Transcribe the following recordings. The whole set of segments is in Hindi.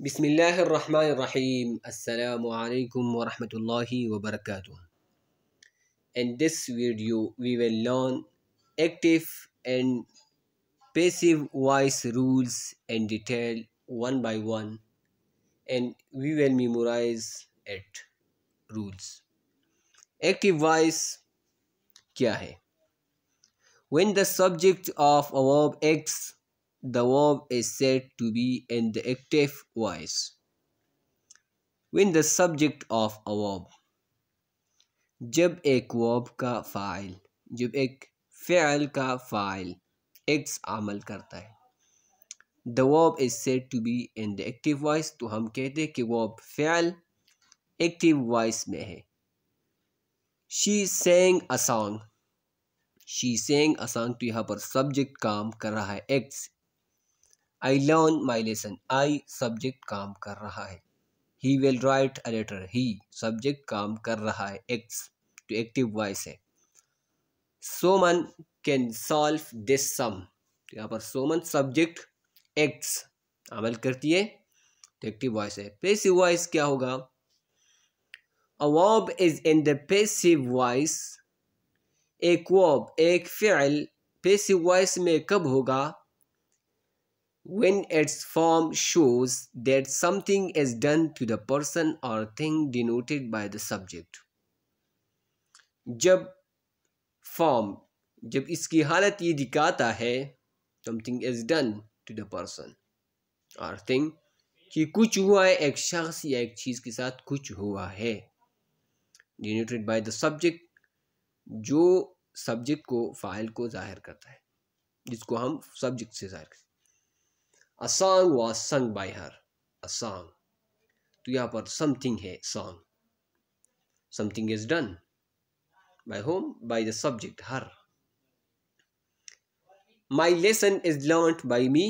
عليكم ورحمة الله وبركاته. In this video we will learn active and passive voice rules in detail one by one and we will memorize it rules Active voice क्या है When the subject of a verb acts the verb is said to be in the active voice. When the subject of a verb जब एक वर्ब का फ़ाइल जब एक फैल का फ़ाइल एक्स आमल करता है the verb is said to be in the active voice तो हम कहते हैं कि वॉब फैल एक्टिव वॉइस में है शी सेंग अ शी सेंग अ तो यहाँ पर सब्जेक्ट काम कर रहा है ex I learn my lesson I subject काम कर रहा है he will write a letter he subject काम कर रहा है एक्स टू एक्टिव वॉइस है Soman can solve this sum यहाँ पर सोमन सब्जेक्ट एक्स अमल करती है तो एक्टिव वॉइस है पेसिव वॉइस क्या होगा अ वॉब इज इन the passive एक वॉब एक फेल पेसिव वॉइस में कब होगा when its form shows that something is done to the person or thing denoted by the subject जब फॉर्म जब इसकी हालत ये दिखाता है something is done to the person और थिंग कि कुछ हुआ है एक शख्स या एक चीज़ के साथ कुछ हुआ है डिनोटेड बाय द सब्जेक्ट जो सब्जेक्ट को फाइल को जाहिर करता है जिसको हम सब्जेक्ट से जाहिर करते हैं a song was sung by her a song तो यहाँ पर समथिंग है song something is done by home by the subject her my lesson is learn by me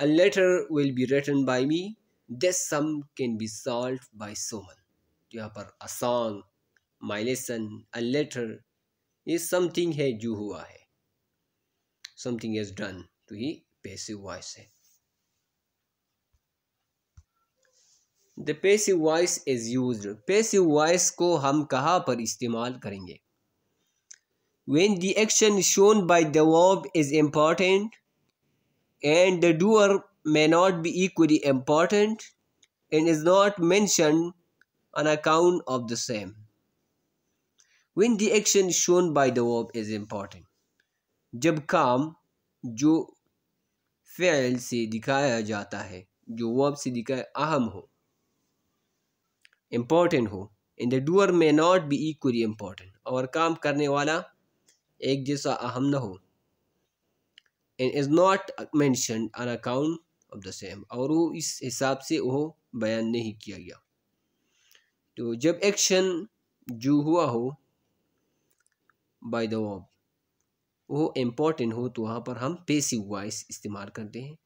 a letter will be written by me this sum can be solve by Soman तो यहाँ पर a song my lesson a letter ये समथिंग है जो हुआ है समथिंग इज डन तो ही पेसिव वॉइस है the passive voice is use passive voice को हम कहा पर इस्तेमाल करेंगे when the action shown by the verb is important and the doer may not be equally important and is not mention on account of the same when the action shown by the verb is important जब काम जो फ़ेल से दिखाया जाता है जो वर्ब से दिखाए अहम हो इम्पोर्टेंट हो and the doer may not be equally important और काम करने वाला एक जैसा अहम ना हो and is not mention on account of the same और वो इस हिसाब से वो बयान नहीं किया गया तो जब एक्शन जो हुआ हो बाय द वर्ब वो इम्पोर्टेंट हो तो वहाँ पर हम पेसिव वॉइस इस्तेमाल करते हैं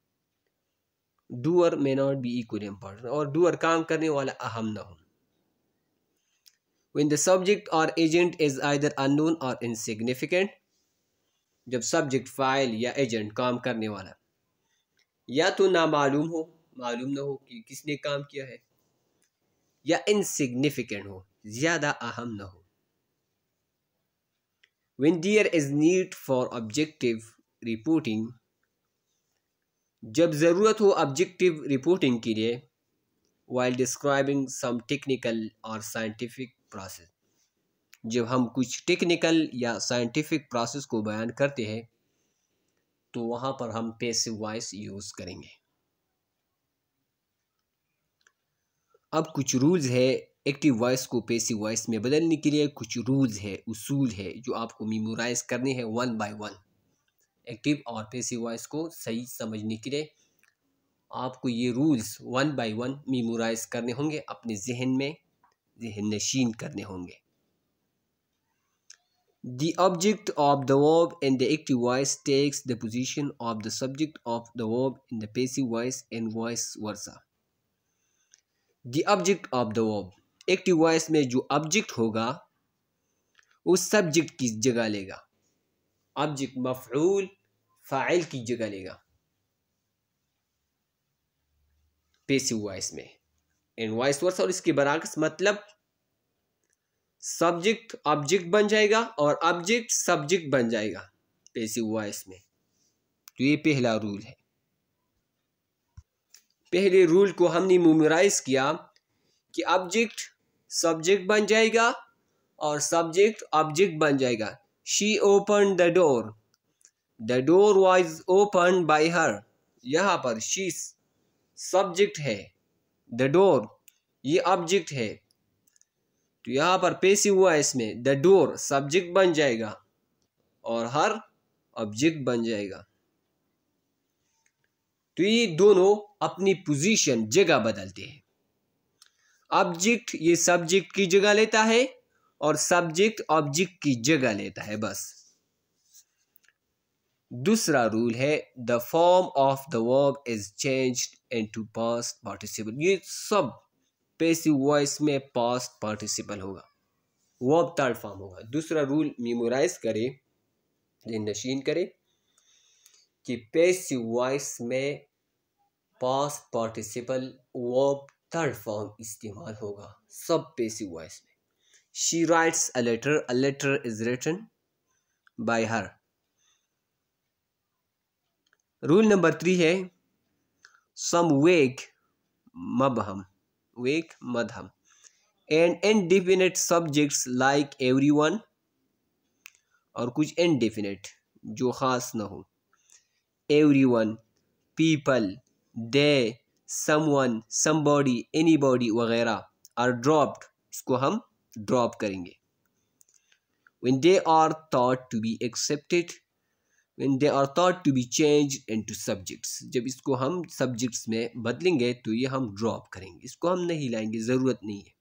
doer may not be equally important और डूअर काम करने वाला अहम ना हो वन द सब्जेक्ट और एजेंट इज either unknown और इनसिग्निफिकेंट जब सब्जेक्ट फाइल या एजेंट काम करने वाला या तो मालूम हो मालूम ना हो कि किसने काम किया है या इनसिग्निफिकेंट हो ज़्यादा अहम ना हो When there is need for objective reporting, जब ज़रूरत हो ऑब्जेक्टिव रिपोर्टिंग के लिए वाइल डिस्क्राइबिंग सम टेक्निकल और साइंटिफिक प्रोसेस जब हम कुछ टेक्निकल या साइंटिफिक प्रोसेस को बयान करते हैं तो वहाँ पर हम पैसिव वॉइस यूज़ करेंगे अब कुछ रूल्स है एक्टिव वॉइस को पेसिव वॉइस में बदलने के लिए कुछ रूल्स है उसूल है जो आपको मेमोराइज करने हैं वन बाय वन एक्टिव और पेसिव वॉइस को सही समझने के लिए आपको ये rules one by one memorise करने होंगे अपने जहन में जहन नशीन करने होंगे the object of the verb and the active voice takes the position of the subject of the verb in the passive voice and vice versa the object of the verb active voice में जो ऑब्जेक्ट होगा उस सब्जेक्ट की जगह लेगा ऑब्जेक्ट मफरूल फ़ाइल की जगह लेगा पेसिव वॉइस में इन वॉइस वर्स और इसके बराकस मतलब सब्जेक्ट ऑब्जेक्ट बन जाएगा और ऑब्जेक्ट सब्जेक्ट बन जाएगा पेसिव वॉइस में तो ये पहला रूल है पहले रूल को हमने मेमोराइज किया कि ऑब्जेक्ट सब्जेक्ट बन जाएगा और सब्जेक्ट ऑब्जेक्ट बन जाएगा she open the door the door was open by her यहाँ पर शी सब्जेक्ट है द डोर ये ऑब्जेक्ट है तो यहाँ पर पेशी हुआ है इसमें द डोर सब्जेक्ट बन जाएगा और हर ऑब्जेक्ट बन जाएगा तो ये दोनों अपनी पोजीशन जगह बदलते हैं ऑब्जेक्ट ये सब्जेक्ट की जगह लेता है और सब्जेक्ट ऑब्जेक्ट की जगह लेता है बस दूसरा रूल है the form of the verb is change into past participle ये सब पेसिव वॉइस में पास्ट पार्टिसिपल होगा वर्ब थर्ड फॉर्म होगा दूसरा रूल मेमोराइज करें नशीन करें कि पेसिव वॉइस में past participle verb third form इस्तेमाल होगा सब पेसिव वॉइस में she writes a letter a letter is written by her rule number three है सम वेग मबहम वेग मदहम and indefinite subjects like everyone और कुछ इनडिफिनेट जो ख़ास ना हो everyone people they someone somebody anybody वगैरह आर ड्रॉप्ड इसको हम ड्रॉप करेंगे when they are thought to be accepted when they are thought to be changed into subjects जब इसको हम subjects में बदलेंगे तो ये हम drop करेंगे इसको हम नहीं लाएंगे ज़रूरत नहीं है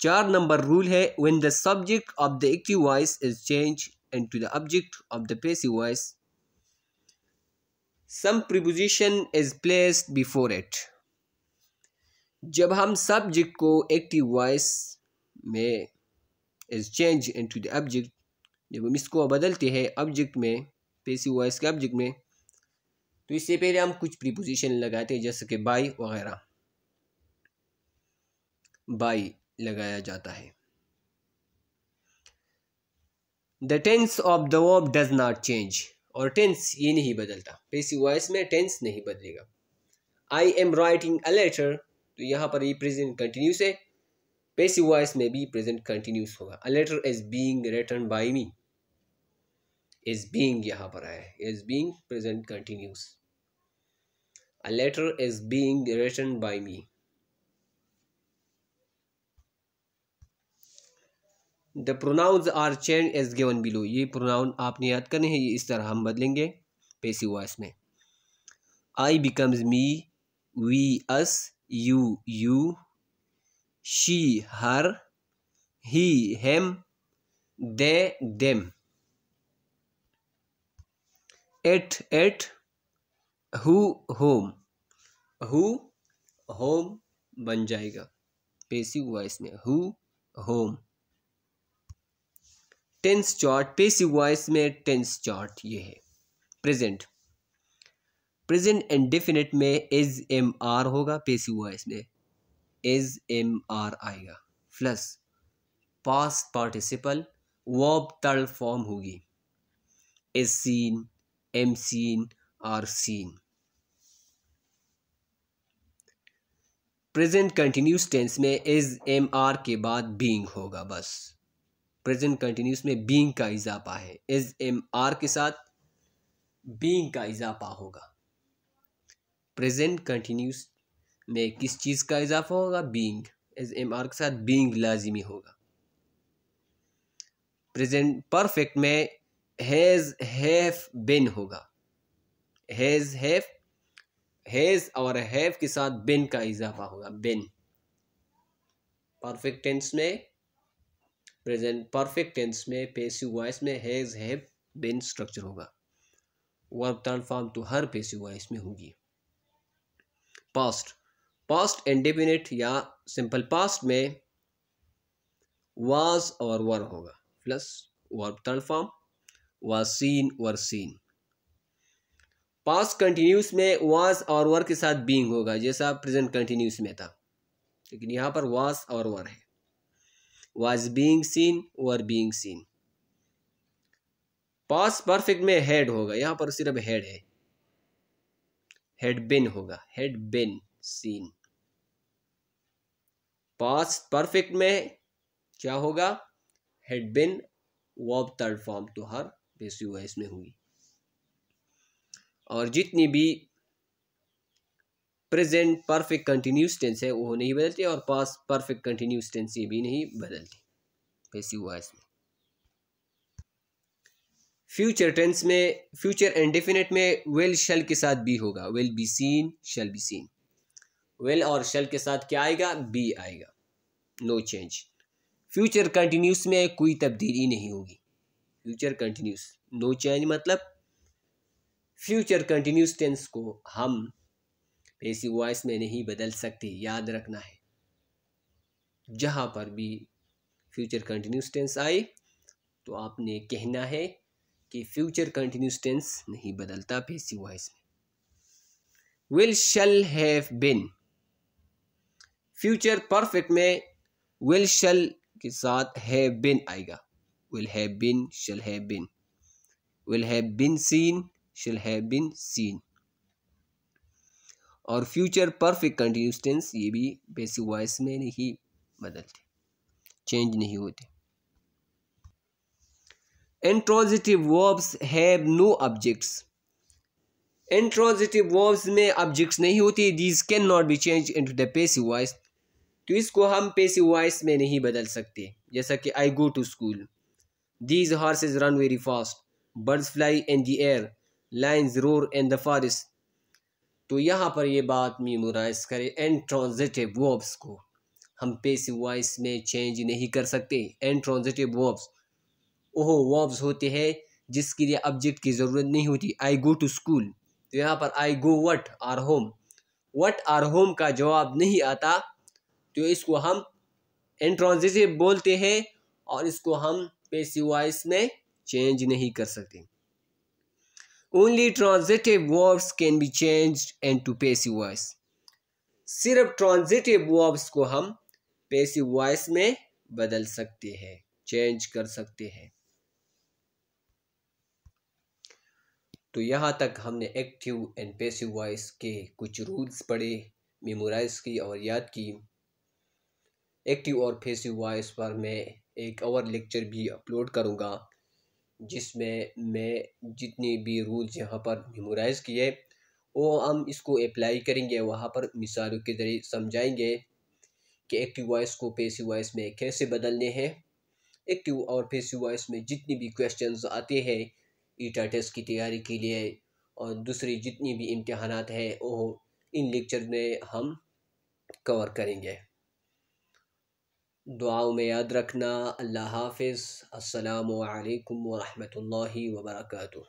चार नंबर रूल है when the subject of the active voice is changed into the object of the passive voice some preposition is placed before it जब हम सब्जेक्ट को एक्टिव वॉइस में is change into the object जब हम इसको बदलते हैं ऑब्जेक्ट में पेसिव वॉइस के ऑब्जेक्ट में तो इससे पहले हम कुछ प्रीपोजिशन लगाते हैं जैसे कि बाई वगैरह बाई लगाया जाता है the tense of the verb does not change और टेंस ये नहीं बदलता पेसिव वॉइस में टेंस नहीं बदलेगा I am writing a letter तो यहाँ पर ये प्रेजेंट कंटिन्यूस है पेसिव वॉइस में भी प्रेजेंट कंटिन्यूस होगा a letter is being written by me is being यहाँ पर आया is being present continuous a letter is being written by me the pronouns are change as given below ये प्रोनाउन आपने याद करने हैं ये इस तरह हम बदलेंगे पेसी वॉइस में I becomes me we us you you she her he him they them it it who whom who whom बन जाएगा पेसी वॉइस में who whom tense chart passive voice में टेंस चार्ट ये है प्रेजेंट प्रेजेंट एंड डेफिनेट में एज एम आर होगा पेसिव वॉइस में एज एम आर आएगा प्लस पास पार्टिसिपल वर्ब तल फॉर्म होगी is seen am seen are seen present continuous tense में एज एम आर के बाद बींग होगा बस प्रेजेंट कंटिन्यूस में बींग का इजाफा है एज एम आर के साथ बींग का इजाफा होगा प्रेजेंट कंटिन्यूस में किस चीज़ का इजाफा होगा बींग एज एम आर के साथ बींग लाजिमी होगा प्रेजेंट परफेक्ट में हैज़ हैव बिन होगा हैज़ हैव हैज़ और हैव के साथ बिन का इजाफा होगा बिन परफेक्ट टेंस में प्रेजेंट परफेक्ट टेंस में पेसिव वॉइस में हैज़ हैव बिन स्ट्रक्चर होगा वर्ब टर्न फॉर्म तो हर पेसिव वॉइस में होगी पास्ट पास्ट इंडेफिनिट या सिंपल पास्ट में वाज और वर होगा plus verb third form was seen were seen past continuous में वाज और वर के साथ बीइंग होगा जैसा प्रेजेंट कंटिन्यूस में था लेकिन यहां पर वाज और वर है was being seen were being seen past perfect में हेड होगा यहां पर सिर्फ हेड है हेड बिन होगा had been seen past perfect में क्या होगा had been verb third form तो हर बेसी इसमें हुई और जितनी भी प्रेजेंट परफेक्ट कंटिन्यूस टेंस है वो नहीं बदलती और पास परफेक्ट कंटिन्यूस टेंस ये भी नहीं बदलती ऐसी हुआ इसमें फ्यूचर टेंस में फ्यूचर एंडेफिनेट में वेल शल के साथ बी होगा will be seen shall be seen will और शल के साथ क्या आएगा बी आएगा नो चेंज फ्यूचर कंटिन्यूस में कोई तब्दीली नहीं होगी फ्यूचर कंटिन्यूस नो चेंज मतलब फ्यूचर कंटिन्यूस टेंस को हम ऐसी वॉइस में नहीं बदल सकती याद रखना है जहाँ पर भी फ्यूचर कंटिन्यूस टेंस आए तो आपने कहना है कि फ्यूचर कंटिन्यूस टेंस नहीं बदलता पेसी वॉइस में will shall have been future perfect में विल शल के साथ है बिन आएगा will have been shall have been will have been seen shall have been seen और फ्यूचर परफेक्ट कंटिन्यूस टेंस ये भी बेसिक वॉइस में नहीं बदलते चेंज नहीं होते intransitive verbs have no objects intransitive verbs में ऑब्जेक्ट्स नहीं होते these can not be change into the passive voice तो इसको हम पेसिव वॉइस में नहीं बदल सकते जैसा कि I go to school these horses run very fast birds fly in the air lions roar in the forest तो यहाँ पर ये बात मीमोराइज करें एंड ट्रांजिटिव वर्ब्स को हम पेसिव वॉइस में चेंज नहीं कर सकते एंड ट्रांजिटिव वर्ब्स ओहो वर्ब्स होते हैं जिसके लिए ऑब्जेक्ट की ज़रूरत नहीं होती आई गो टू स्कूल तो यहाँ पर I go what or whom what or whom का जवाब नहीं आता तो इसको हम ट्रांजिटिव बोलते हैं और इसको हम पेसी वॉइस में चेंज नहीं कर सकते Only transitive verbs can be changed into passive voice. सिर्फ ट्रांजिटिव वर्ब्स को हम पैसिव वॉइस में बदल सकते हैं चेंज कर सकते हैं तो यहाँ तक हमने एक्टिव एंड पैसिव वॉइस के कुछ रूल्स पढ़े मेमोराइज की और याद की एक्टिव और पैसिव वॉइस पर मैं एक और लेक्चर भी अपलोड करूँगा जिसमें मैं जितनी भी रूल्स यहाँ पर मेमोराइज़ किए वो हम इसको अप्लाई करेंगे वहाँ पर मिसालों के ज़रिए समझाएंगे कि एक्टिव वॉइस को पेसिव वॉइस में कैसे बदलने हैं एक्टिव और पेसिव वॉइस में जितनी भी क्वेश्चन आते हैं ईटा टेस्ट की तैयारी के लिए और दूसरी जितनी भी इम्तहान है वो इन लेक्चर में हम कवर करेंगे دعاؤں میں یاد رکھنا اللہ حافظ السلام علیکم ورحمۃ اللہ وبرکاتہ